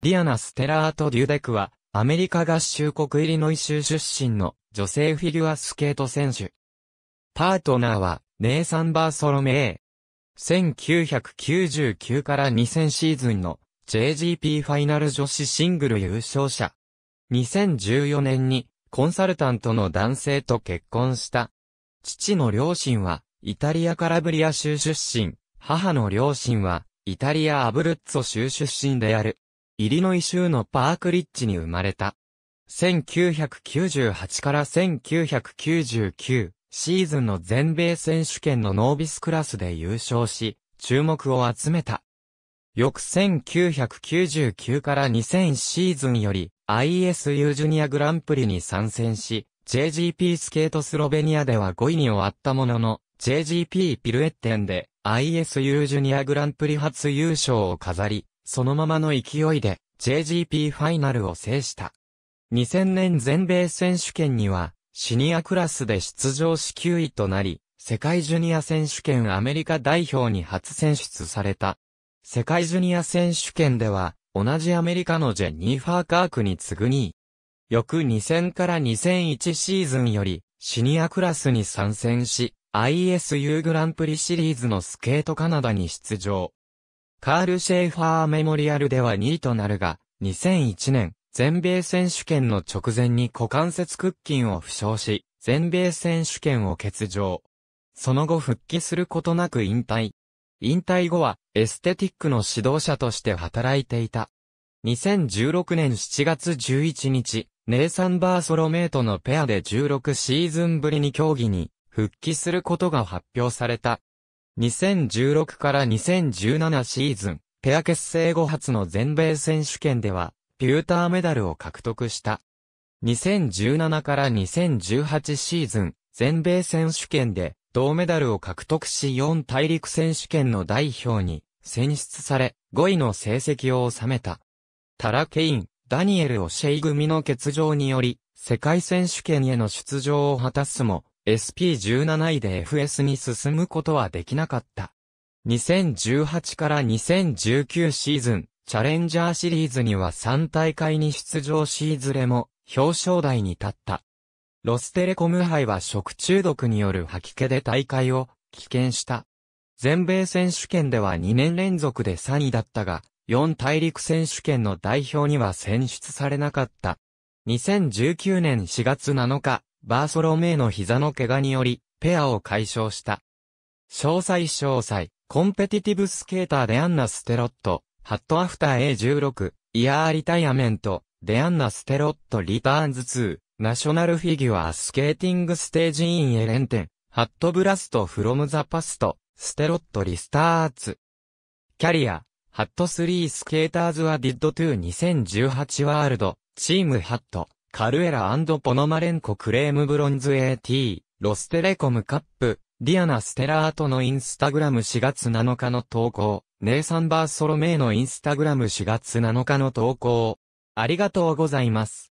ディアナ・ステラート・デュデクは、アメリカ合衆国イリノイ州出身の女性フィギュアスケート選手。パートナーは、ネイサン・バーソロメイ。1999から2000シーズンの JGP ファイナル女子シングル優勝者。2014年にコンサルタントの男性と結婚した。父の両親はイタリアカラブリア州出身、母の両親はイタリアアブルッツォ州出身である。イリノイ州のパークリッジに生まれた。1998から1999シーズンの全米選手権のノービスクラスで優勝し、注目を集めた。翌1999から2000シーズンより ISU ジュニアグランプリに参戦し、JGP スケートスロベニアでは5位に終わったものの、JGP ピルエッテンで ISU ジュニアグランプリ初優勝を飾り、そのままの勢いで JGP ファイナルを制した。2000年全米選手権には、シニアクラスで出場し9位となり、世界ジュニア選手権アメリカ代表に初選出された。世界ジュニア選手権では、同じアメリカのジェニーファー・カークに次ぐ2位。翌2000から2001シーズンより、シニアクラスに参戦し、ISU グランプリシリーズのスケートカナダに出場。カール・シェーファーメモリアルでは2位となるが、2001年、全米選手権の直前に股関節屈筋を負傷し、全米選手権を欠場。その後復帰することなく引退。引退後は、エステティックの指導者として働いていた。2016年7月11日、ネイサン・バーソロメイトのペアで16シーズンぶりに競技に復帰することが発表された。2016から2017シーズン、ペア結成後初の全米選手権では、ピューターメダルを獲得した。2017から2018シーズン、全米選手権で、銅メダルを獲得し4大陸選手権の代表に選出され、5位の成績を収めた。タラ・ケイン、ダニエル・オシェイ組の欠場により、世界選手権への出場を果たすも、SP17 位で FS に進むことはできなかった。2018から2019シーズン、チャレンジャーシリーズには3大会に出場しいずれも表彰台に立った。ロステレコム杯は食中毒による吐き気で大会を棄権した。全米選手権では2年連続で3位だったが、4大陸選手権の代表には選出されなかった。2019年4月7日、バーソロメイの膝の怪我により、ペアを解消した。詳細詳細、コンペティティブスケーターデアンナ・ステロット、ハットアフター A16、イヤーリタイアメント、デアンナ・ステロット・リターンズ2、ナショナルフィギュアスケーティングステージインエレンテン、ハットブラスト・フロム・ザ・パスト、ステロット・リスターツ。キャリア、ハット3スケーターズア・ディッド2 2018ワールド、チームハット。カルエラポノマレンコクレームブロンズ AT、ロステレコムカップ、ディアナ・ステラートのインスタグラム4月7日の投稿、ネイサン・バーソロメイのインスタグラム4月7日の投稿、ありがとうございます。